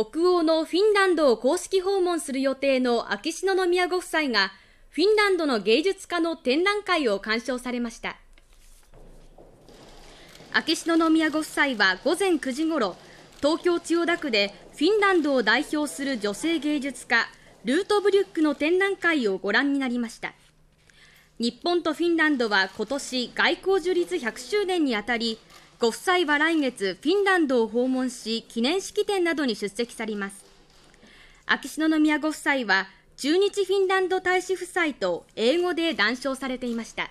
北欧のフィンランドを公式訪問する予定の秋篠宮ご夫妻が、フィンランドの芸術家の展覧会を鑑賞されました。秋篠宮ご夫妻は午前9時ごろ、東京千代田区でフィンランドを代表する女性芸術家、ルートブリュックの展覧会をご覧になりました。日本とフィンランドは今年外交樹立100周年にあたりご夫妻は来月フィンランドを訪問し記念式典などに出席されます秋篠宮ご夫妻は駐日フィンランド大使夫妻と英語で談笑されていました